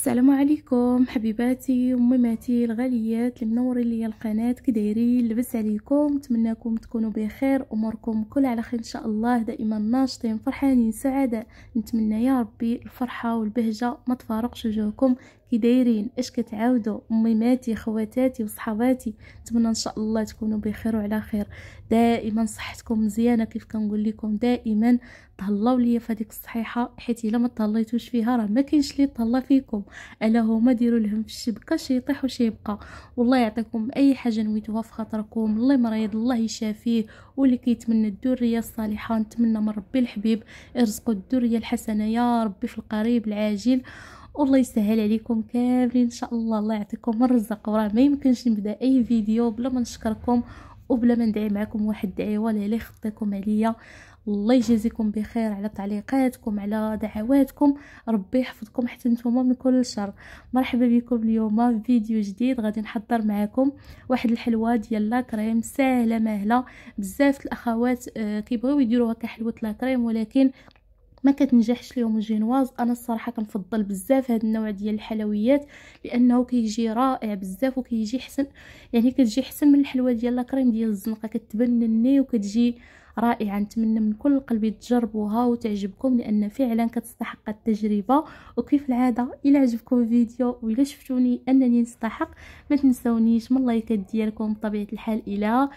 السلام عليكم حبيباتي وميماتي الغاليات المنورين ليا القناه كدايرين لبس عليكم نتمنىكم تكونوا بخير اموركم كل على خير ان شاء الله دائما ناشطين فرحانين سعداء نتمنى يا ربي الفرحه والبهجه ما تفارقش وجوهكم كي دايرين اش كتعاودوا ميماتي خواتاتي وصحاباتي نتمنى ان شاء الله تكونوا بخير وعلى خير دائما صحتكم مزيانه كيف كنقول لكم دائما تهلاو ليا في هذيك الصحيحه حيت الا ما تهليتوش فيها راه ما كاينش لي يتهلا فيكم الا هما ديروا لهم في الشبكه شي يطيح وشي يبقى والله يعطيكم اي حاجه نويتوها في خاطركم الله مريض الله يشافيه واللي كيتمنى الدريه الصالحه نتمنى من ربي الحبيب يرزقوا الدريه الحسنه يا ربي في القريب العاجل والله يسهل عليكم كاملين ان شاء الله الله يعطيكم الرزق وراه ما يمكنش نبدا اي فيديو بلا ما نشكركم وبلا ما ندعي معكم واحد الدعيوه اللي خطيكم عليا الله يجازيكم بخير على تعليقاتكم على دعواتكم ربي يحفظكم حتى نتوما من كل شر مرحبا بكم اليوم في فيديو جديد غادي نحضر معكم واحد الحلوه ديال لاكريم ساهله مهله بزاف الاخوات آه، كيبغيو يديروها كحلوه لاكريم ولكن ما كتنجحش ليهم الجينواز انا الصراحه كنفضل بزاف هذا النوع ديال الحلويات لانه كيجي رائع بزاف وكيجي حسن يعني كتجي حسن من الحلوه ديال لاكريم ديال الزنقه كتبنني وكتجي رائعه نتمنى من كل قلبي تجربوها وتعجبكم لان فعلا كتستحق التجربه وكيف العاده الى عجبكم الفيديو وإلى شفتوني انني نستحق ما تنسونيش من اللايكات ديالكم بطبيعه الحال الى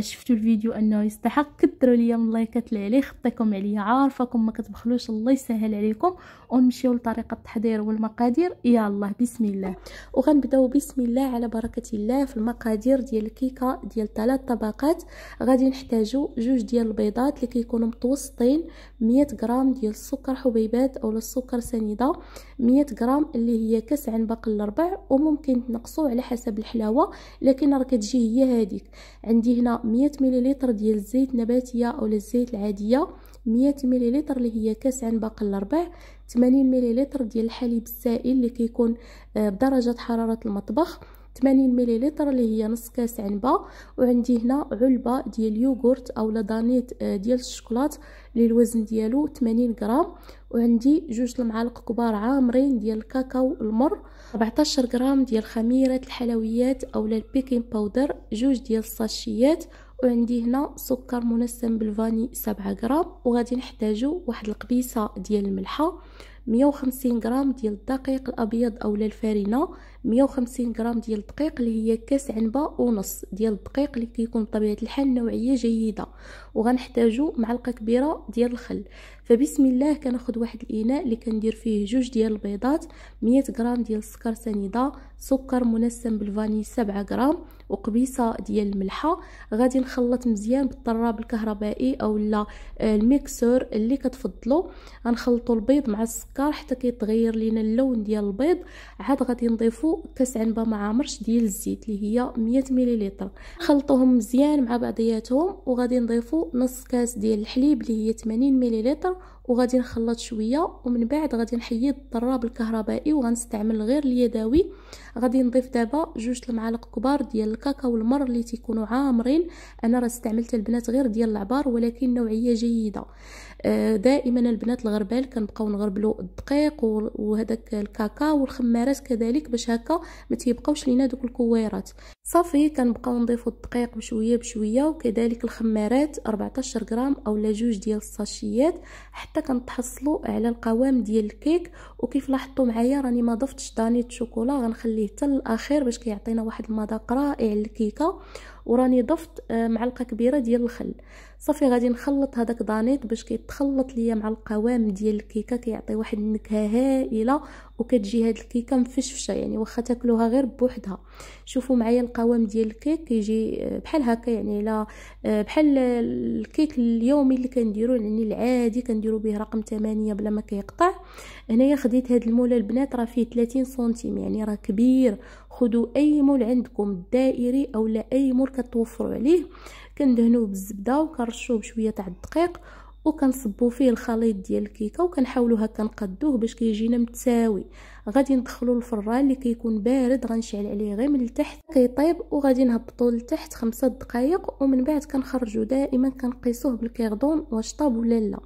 شفتوا الفيديو انه يستحق كثروا ليا من اللايكات اللي عليه خطيكم عليا عارفاكم ما كتبخلوش الله يسهل عليكم ونمشيو لطريقه التحضير والمقادير الله بسم الله وغنبداو بسم الله على بركه الله في المقادير ديال الكيكه ديال ثلاث طبقات غادي نحتاجو جوج ديال البيضات اللي كيكونوا متوسطين 100 غرام ديال السكر حبيبات او السكر سنيده 100 غرام اللي هي كاس عن باقي الربع وممكن تنقصوا على حسب الحلاوه لكن راه كتجي هي هذيك عندي هنا 100 مليلتر ديال الزيت نباتيه او الزيت العاديه 100 مليلتر اللي هي كاس عن باقي الربع 80 مليلتر ديال الحليب السائل اللي كيكون آه، بدرجه حراره المطبخ 80 مليلتر اللي هي نص كاس عنبه وعندي هنا علبه ديال يوغورت اولا دانيت آه، ديال الشوكولات اللي الوزن ديالو 80 غرام وعندي جوج المعالق كبار عامرين ديال الكاكاو المر 14 غرام ديال خميره الحلويات اولا البيكين باودر جوج ديال الساشيات وعندي هنا سكر منسم بالفاني 7 غرام وغادي نحتاجو واحد القبيصه ديال الملحه 150 غرام ديال الدقيق الابيض اولا الفارينه 150 غرام ديال الدقيق اللي هي كاس عنبه ونص ديال الدقيق اللي كيكون بطبيعه الحال نوعيه جيده وغنحتاجو معلقه كبيره ديال الخل فبسم الله كناخذ واحد الاناء اللي كندير فيه جوج ديال البيضات 100 غرام ديال السكر سنيده سكر منسم بالفاني 7 غرام وقبيصه ديال الملحه غادي نخلط مزيان بالطراب الكهربائي اولا آه، الميكسور اللي كتفضلو غنخلطوا البيض مع السكر السكر حتى كيتغير لينا اللون ديال البيض عاد غادي نضيفو كاس عنبه معامرش ديال الزيت اللي هي 100 مليلتر خلطوهم مزيان مع بعضياتهم وغادي نضيفو نص كاس ديال الحليب اللي هي 80 مليلتر وغادي نخلط شويه ومن بعد غادي نحيد الضراب الكهربائي وغنستعمل غير اليدوي غادي نضيف دابا جوج المعالق كبار ديال الكاكاو المر اللي تيكونوا عامرين انا راه استعملت البنات غير ديال العبار ولكن نوعيه جيده آه، دائما البنات الغربال كنبقاو نغربلو الدقيق وهذاك الكاكاو والخمارات كذلك باش هكا ما تيبقاوش لينا دوك الكويرات صافي كنبقاو نضيفو الدقيق بشويه بشويه وكذلك الخمارات 14 غرام اولا جوج ديال الساشيات حتى كنتحصلوا على القوام ديال الكيك وكيف لاحظتوا معايا راني ما ضفتش دانيت الشوكولا غنخليه حتى للاخير باش كيعطينا واحد المذاق رائع للكيكه وراني ضفت آه، معلقه كبيره ديال الخل صافي غادي نخلط هذاك دانيت باش كيتخلط ليا مع القوام ديال الكيكه كيعطي واحد النكهه هائله وكتجي هاد الكيكه مفشفشه يعني واخا تاكلوها غير بوحدها شوفوا معايا القوام ديال الكيك كيجي آه، بحال هكا يعني لا آه، بحال الكيك اليومي اللي كنديرو يعني العادي كنديرو به رقم 8 بلا ما كيقطع هنايا خديت هاد المول البنات راه فيه 30 سنتيم يعني راه كبير خدوا اي مول عندكم دائري او لا اي مول كتوفروا عليه كندهنوه بالزبده وكنرشوه بشويه تاع الدقيق وكنصبوا فيه الخليط ديال الكيكه وكنحاولوا هكا نقدوه باش كيجينا متساوي غادي ندخلو الفران اللي كيكون بارد غنشعل عليه غير من التحت كيطيب وغادي نهبطو لتحت خمسة دقائق ومن بعد كنخرجو دائما كنقيسوه بالكيغدون واش طاب ولا لا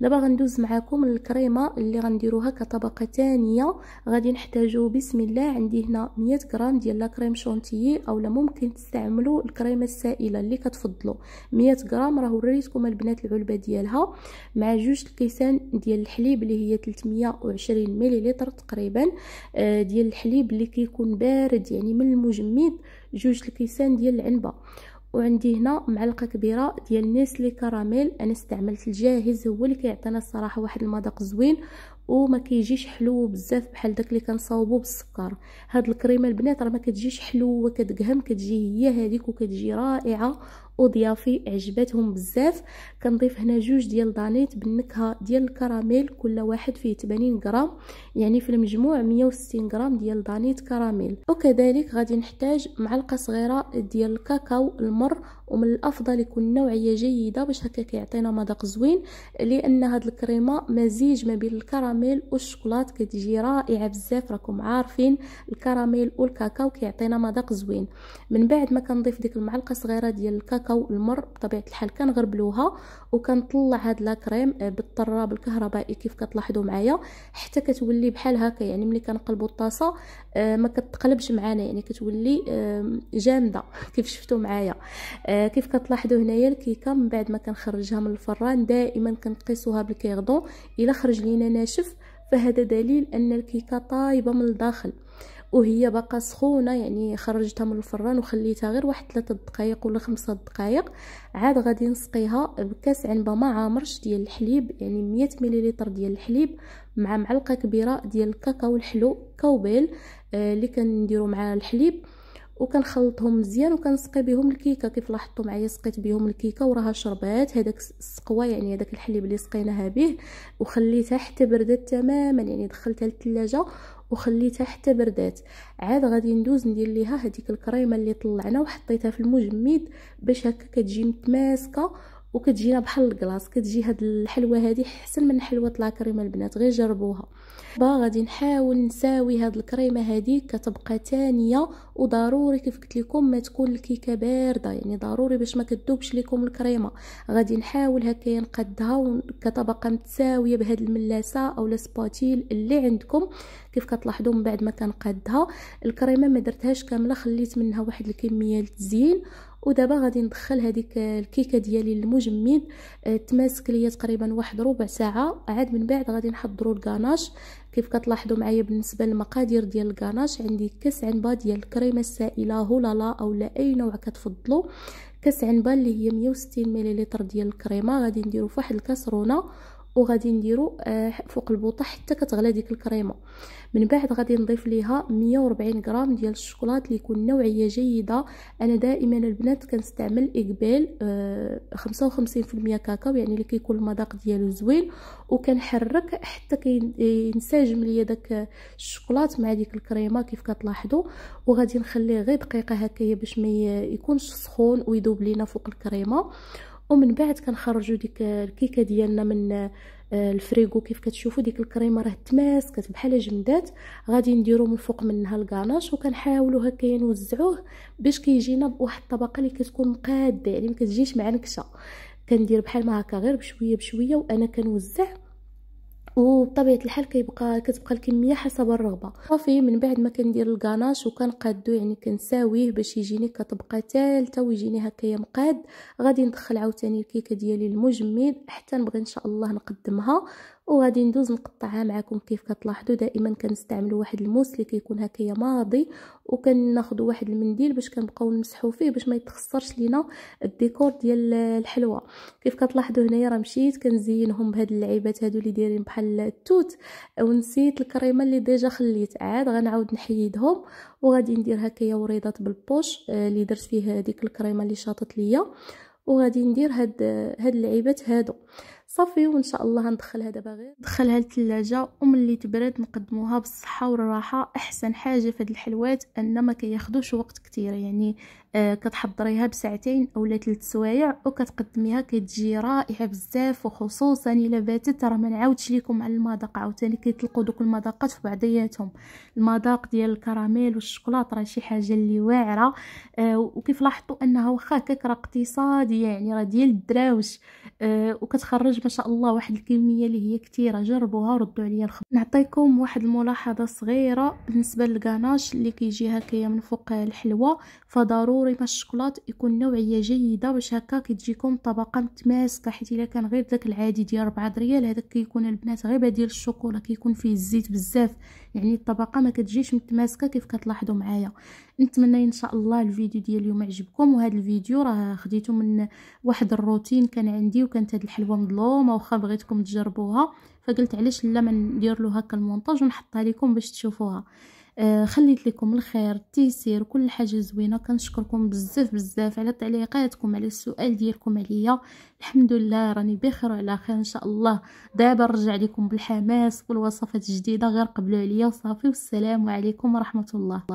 دابا غندوز معاكم للكريمه اللي غنديروها كطبقه ثانيه غادي نحتاجو بسم الله عندي هنا 100 غرام ديال لاكريم شونتيي اولا ممكن تستعملوا الكريمه السائله اللي كتفضلوا 100 غرام راه وريتكم البنات العلبه ديالها مع جوج الكيسان ديال الحليب اللي هي 320 مليلتر تقريبا الكيسان آه، ديال الحليب اللي كيكون بارد يعني من المجمد جوج الكيسان ديال العنبه وعندي هنا معلقه كبيره ديال نيسلي كراميل انا استعملت الجاهز هو اللي كيعطينا الصراحه واحد المذاق زوين وما كيجيش حلو بزاف بحال داك اللي كنصاوبو بالسكر هاد الكريمه البنات راه ما كتجيش حلوه كتقهم كتجي هي هذيك وكتجي رائعه وضيافي عجبتهم بزاف كنضيف هنا جوج ديال دانيت بالنكهه ديال الكراميل كل واحد فيه 80 غرام يعني في المجموع 160 غرام ديال دانيت كراميل وكذلك غادي نحتاج معلقه صغيره ديال الكاكاو المر ومن الافضل يكون نوعيه جيده باش هكا كيعطينا مذاق زوين لان هاد الكريمه مزيج ما بين الكراميل والشوكولات كتجي رائعه بزاف راكم عارفين الكراميل والكاكاو كيعطينا مذاق زوين من بعد ما كنضيف ديك المعلقه صغيره ديال الكاكاو لقاو المر بطبيعه الحال كنغربلوها وكنطلع هاد لا كريم آه، بالطراب الكهربائي كيف كتلاحظوا معايا حتى كتولي بحال هكا يعني ملي كنقلبوا الطاسه آه، ما كتقلبش معانا يعني كتولي جامده كيف شفتوا معايا آه، كيف كتلاحظوا هنايا الكيكه من بعد ما كنخرجها من الفران دائما كنقيسوها بالكيغدون الا خرج لينا ناشف فهذا دليل ان الكيكه طايبه من الداخل وهي باقا سخونه يعني خرجتها من الفران وخليتها غير واحد 3 دقائق ولا 5 دقائق عاد غادي نسقيها بكاس عنبه ما عامرش ديال الحليب يعني 100 مليلتر ديال الحليب مع معلقه كبيره ديال الكاكاو الحلو كاوبيل آه، اللي آه كنديرو مع الحليب وكنخلطهم مزيان وكنسقي بهم الكيكه كيف لاحظتوا معايا سقيت بهم الكيكه وراها شربات هذاك السقوه يعني هذاك الحليب اللي سقيناها به وخليتها حتى بردت تماما يعني دخلتها للثلاجه وخليتها حتى بردات عاد غادي ندوز ندير ليها هذيك الكريمه اللي طلعنا وحطيتها في المجمد باش هكا كتجي متماسكه وكتجينا بحال الكلاص كتجي هاد الحلوه هادي احسن من حلوه لاكريمه البنات غير جربوها با غادي نحاول نساوي هاد الكريمه هادي كتبقى تانية وضروري كيف قلت لكم ما تكون الكيكه بارده يعني ضروري باش ما كتذوبش لكم الكريمه غادي نحاول هكا نقدها كطبقه متساويه بهاد الملاسه اولا سباتيل اللي عندكم كيف كتلاحظوا من بعد ما كنقادها الكريمه ما درتهاش كامله خليت منها واحد الكميه للتزيين ودابا غادي ندخل هذيك الكيكه ديالي المجمد أه، تماسك ليا تقريبا واحد ربع ساعه عاد من بعد غادي نحضروا الكاناش كيف كتلاحظوا معايا بالنسبه للمقادير ديال الكاناش عندي كاس عنبه ديال الكريمه السائله هولالا او لا اي نوع كتفضلوا كاس عنبه اللي هي 160 ملل ديال الكريمه غادي نديرو فواحد الكاسرونه وغادي نديرو آه، فوق البوطه حتى كتغلى ديك الكريمه من بعد غادي نضيف ليها 140 غرام ديال الشوكولات اللي يكون نوعيه جيده انا دائما البنات كنستعمل اقبال 55% آه، كاكاو يعني اللي كيكون المذاق ديالو زوين وكنحرك حتى كينسجم ليا داك الشوكولات مع ديك الكريمه كيف كتلاحظوا وغادي نخليه غير دقيقه هكايا باش ما يكونش سخون ويذوب لينا فوق الكريمه ومن بعد كنخرجوا ديك الكيكه ديالنا من آه، الفريغو كيف كتشوفوا ديك الكريمه راه تماسكت بحال جمدات غادي نديرو من فوق منها الكاناش وكنحاولوا هكا نوزعوه باش كيجينا بواحد الطبقه اللي كتكون مقاده يعني ما كتجيش معنكشه كندير بحال ما هكا غير بشويه بشويه وانا كنوزع وبطبيعه الحال كيبقى كتبقى الكميه حسب الرغبه صافي من بعد ما كندير الكاناش وكنقادو يعني كنساويه باش يجيني كطبقه ثالثه ويجيني هكايا مقاد غادي ندخل عاوتاني الكيكه ديالي المجمد حتى نبغي ان شاء الله نقدمها وغادي ندوز نقطعها معكم كيف كتلاحظوا دائما كنستعمل واحد الموس اللي كيكون هكايا ماضي وكناخذ واحد المنديل باش كنبقاو نمسحوا فيه باش ما يتخسرش لينا الديكور ديال الحلوه كيف كتلاحظوا هنايا راه مشيت كنزينهم بهاد اللعيبات هادو اللي دايرين بحال التوت ونسيت الكريمه اللي ديجا خليت عاد غنعاود نحيدهم وغادي ندير هكايا وريضات بالبوش آه، اللي درت فيه ديك الكريمه اللي شاطت ليا وغادي ندير هاد آه، هاد اللعيبات هادو صافي وان شاء الله غندخلها دابا غير ندخلها للثلاجه وملي تبرد نقدموها بالصحه والراحه احسن حاجه في هاد الحلوات ان ما كياخذوش وقت كثير يعني آه، كتحضريها بساعتين اولا ثلاث سوايع وكتقدميها كتجي رائعه بزاف وخصوصا الا باتت راه ما نعاودش لكم على المذاق عاوتاني كيطلقوا دوك المذاقات في بعضياتهم المذاق ديال الكراميل والشوكولاط راه شي حاجه اللي واعره آه وكيف لاحظتوا انها واخا هكاك راه اقتصادي يعني راه ديال الدراوش آه وكتخرج ما شاء الله واحد الكميه اللي هي كثيره جربوها وردوا عليا الخبر نعطيكم واحد الملاحظه صغيره بالنسبه للكاناش اللي كيجي هكايا من فوق الحلوه فضروري ضروري ما الشوكولات يكون نوعيه جيده باش هكا كتجيكم طبقه متماسكه حيت الا كان غير داك العادي ديال 4 دريال هذاك كيكون البنات غير ديال الشوكولا كيكون فيه الزيت بزاف يعني الطبقه ما كتجيش متماسكه كيف كتلاحظوا معايا نتمنى ان شاء الله الفيديو ديال اليوم عجبكم وهذا الفيديو راه خديته من واحد الروتين كان عندي وكانت هاد الحلوه مظلومه واخا بغيتكم تجربوها فقلت علاش لا ما ندير له هكا المونتاج ونحطها لكم باش تشوفوها آه خليت لكم الخير التيسير كل حاجه زوينه كنشكركم بزاف بزاف على تعليقاتكم على السؤال ديالكم عليا الحمد لله راني بخير وعلى خير ان شاء الله دابا نرجع لكم بالحماس والوصفات الجديده غير قبلوا عليا وصافي والسلام عليكم ورحمه الله